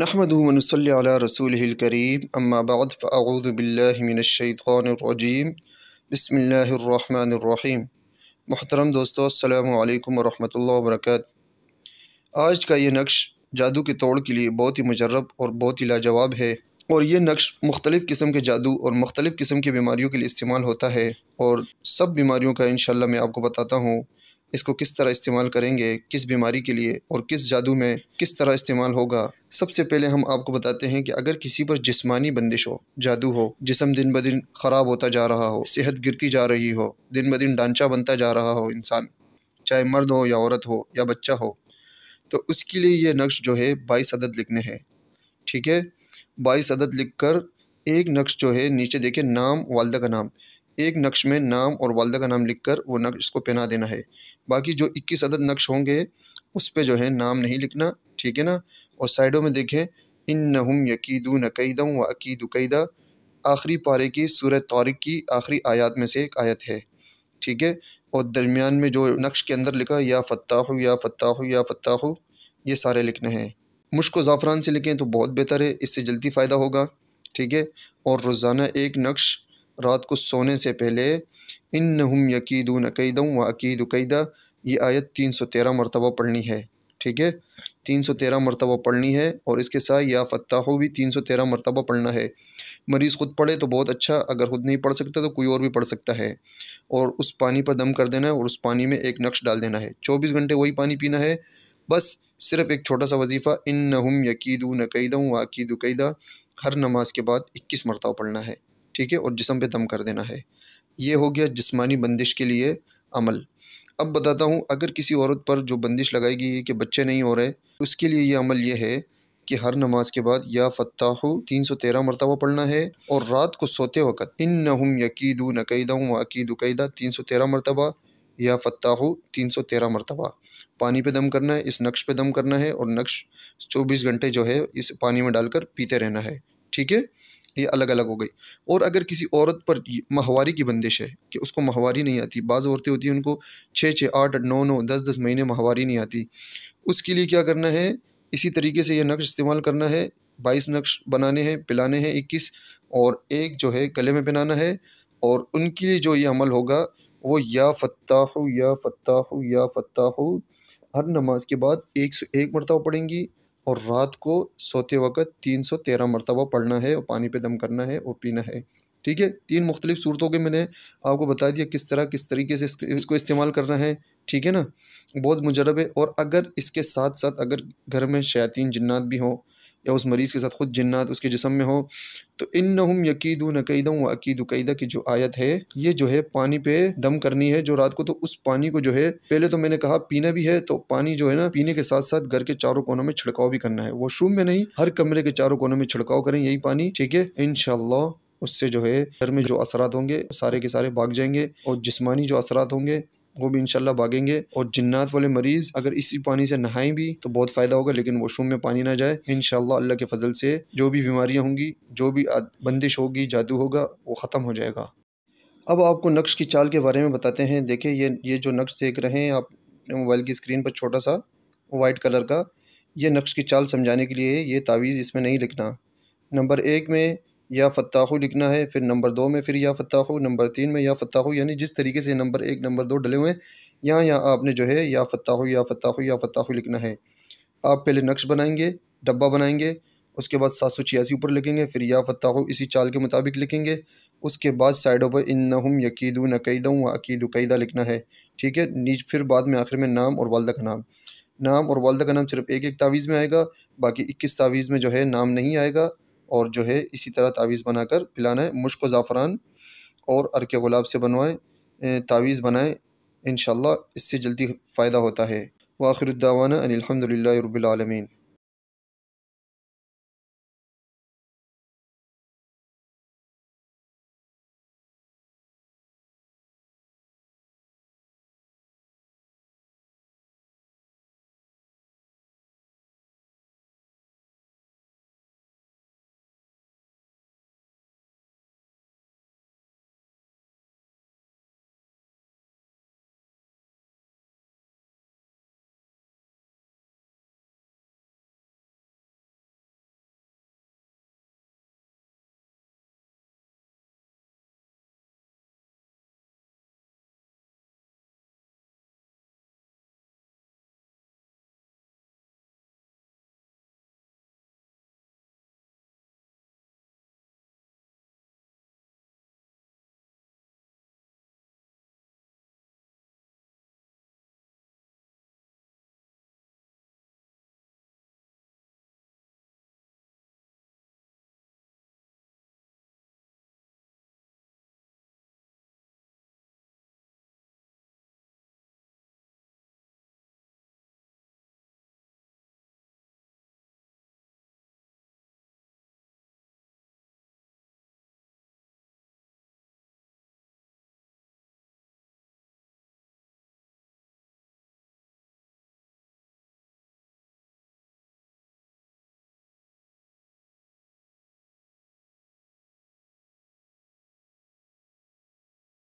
नहमदनसल रसूल करीम अम्माबाद फ़ाऊदबिल्लिनशानरजीम बसमीम मोहतरम दोस्तों अल्लाम वरहमल वर्क आज का ये नक्श जादू के तोड़ के लिए बहुत ही मुजरब और बहुत ही लाजवाब है और ये नक्श मुख्तलिफ़ किस्म के जादू और मुख्तलिफ़ किस्म की बीमारियों के लिए इस्तेमाल होता है और सब बीमारियों का इनशाला मैं आपको बताता हूँ इसको किस तरह इस्तेमाल करेंगे किस बीमारी के लिए और किस जादू में किस तरह इस्तेमाल होगा सबसे पहले हम आपको बताते हैं कि अगर किसी पर जिस्मानी बंदिश हो जादू हो जिसम दिन ब दिन ख़राब होता जा रहा हो सेहत गिरती जा रही हो दिन ब दिन डांचा बनता जा रहा हो इंसान चाहे मर्द हो या औरत हो या बच्चा हो तो उसके लिए ये नक्श जो है बाईस अदद लिखने हैं ठीक है बाईस अदद लिख कर एक नक्श जो है नीचे देखे नाम वालदा का नाम एक नक्श में नाम और वालदा का नाम लिख कर वो नक्श इसको पहना देना है बाकी जो इक्कीस अदद नक्श होंगे उस पर जो है नाम नहीं लिखना ठीक है ना और साइडों में देखें इन नहम यकीदू कैदम व अकीद कैदा आखिरी पारे की सूरह तारिक की आखिरी आयात में से एक आयत है ठीक है और दरमियान में जो नक्श के अंदर लिखा या फ़त्ताह या फ़त्ताह या फ़त्ताह ये सारे लिखने हैं मुश्को ज़ाफ़रान से लिखें तो बहुत बेहतर है इससे जल्दी फ़ायदा होगा ठीक है और रोज़ाना एक नक्श रात को सोने से पहले इन नहम यकीदू कैदम व अकीद कैदा ये आयत तीन सौ तेरह मरतबा पढ़नी है ठीक है तीन सौ तेरह मरतबा पढ़नी है और इसके साथ या फताहो भी तीन सौ तेरह मरतबा पढ़ना है मरीज़ ख़ुद पढ़े तो बहुत अच्छा अगर ख़ुद नहीं पढ़ सकता तो कोई और भी पढ़ सकता है और उस पानी पर दम कर देना है और उस पानी में एक नक्श डाल देना है चौबीस घंटे वही पानी पीना है बस सिर्फ एक छोटा सा वजीफ़ा इन नहम यकीदू नकीदा वाकीद कैदा हर नमाज के बाद इक्कीस मरतबा पढ़ना है ठीक है और जिसम पर दम कर देना है ये हो गया जिसमानी बंदिश के लिए अमल अब बताता हूँ अगर किसी औरत पर जो बंदिश लगाई गई है कि बच्चे नहीं हो रहे उसके लिए यह अमल यह है कि हर नमाज के बाद या फताह तीन सौ तेरह मरतबा पढ़ना है और रात को सोते वक़्त इन नहम यकीदू नकैदा वकीद कैदा तीन सौ तेरह मरतबा या फताह तीन सौ तेरह मरतबा पानी पे दम करना है इस नक्श पे दम करना है और नक्श चौबीस घंटे जो है इस पानी में डालकर पीते रहना है ठीक है ये अलग अलग हो गई और अगर किसी औरत पर माहवारी की बंदिश है कि उसको माहवारी नहीं आती बाज़ औरतें होती हैं उनको छः छः आठ आठ नौ नौ दस दस महीने माहवारी नहीं आती उसके लिए क्या करना है इसी तरीके से यह नक्श इस्तेमाल करना है बाईस नक्श बनाने हैं पिलाने हैं इक्कीस और एक जो है गले में पहनाना है और उनके लिए जो ये अमल होगा वो या फत्ताह या हो या फत्ताह हर नमाज के बाद एक सौ एक मरतबा पढ़ेंगी और रात को सोते वक़्त तीन सौ तेरह मरतबा पढ़ना है और पानी पे दम करना है और पीना है ठीक है तीन मुख्तलिफ सूरतों के मैंने आपको बता दिया किस तरह किस तरीके से इसको, इसको इस्तेमाल करना है ठीक है ना बहुत मुजरब है और अगर इसके साथ साथ अगर घर में शयातीन जन्ात भी हों या उस मरीज़ के साथ खुद जन्नात उसके जिसम में हो तो इन नहम यकीद नकीदा व अकीद कैदा की जो आयत है ये जो है पानी पे दम करनी है जो रात को तो उस पानी को जो है पहले तो मैंने कहा पीना भी है तो पानी जो है ना पीने के साथ साथ घर के चारों कोनों में छिड़काव भी करना है वॉशरूम में नहीं हर कमरे के चारों कोनों में छिड़काव करें यही पानी ठीक है इन उससे जो है घर में जो असरात होंगे सारे के सारे भाग जाएंगे और जिसमानी जो असरात होंगे वो भी इनशाला भागेंगे और जिन्नात वाले मरीज़ अगर इसी पानी से नहाएं भी तो बहुत फ़ायदा होगा लेकिन वॉशरूम में पानी ना जाए इन अल्लाह के फजल से जो भी बीमारियाँ होंगी जो भी बंदिश होगी जादू होगा वो ख़त्म हो जाएगा अब आपको नक्श की चाल के बारे में बताते हैं देखिए ये ये जो नक्श देख रहे हैं आप मोबाइल की स्क्रीन पर छोटा सा वाइट कलर का ये नक्श की चाल समझाने के लिए ये तावीज़ इसमें नहीं लिखना नंबर एक में या फताहू लिखना है फिर नंबर दो में फिर या फताहू नंबर तीन में या फताहू यानी जिस तरीके से नंबर एक नंबर दो डले हुए हैं यहाँ यहाँ आपने जो है या फताहू या फताहू या फताहू लिखना है आप पहले नक्श बनाएंगे डब्बा बनाएंगे उसके बाद सात सौ छियासी ऊपर लिखेंगे फिर या फताहू इसी चाल के मुताबिक लिखेंगे उसके बाद साइडों पर इन नहम यकीद नकीदा व अकीदू कैदा लिखना है ठीक है नीच फिर बाद में आखिर में नाम और वालदा का नाम नाम और वालदा का नाम सिर्फ एक एक तावीज़ में आएगा बाकी इक्कीस तावीज़ में जो है नाम नहीं आएगा और जो है इसी तरह तावीज़ बनाकर पिलाना है मुश्क ज़ाफ़रान और अरके गुलाब से बनवाएँ तावीज़ बनाएँ इन इससे जल्दी फ़ायदा होता है वाखिर दावाना अनिलहमदिल्ला